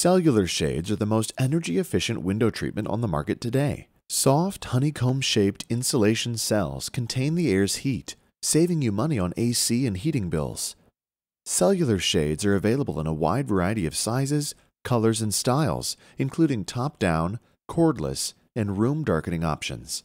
Cellular shades are the most energy efficient window treatment on the market today. Soft, honeycomb shaped insulation cells contain the air's heat, saving you money on AC and heating bills. Cellular shades are available in a wide variety of sizes, colors, and styles, including top down, cordless, and room darkening options.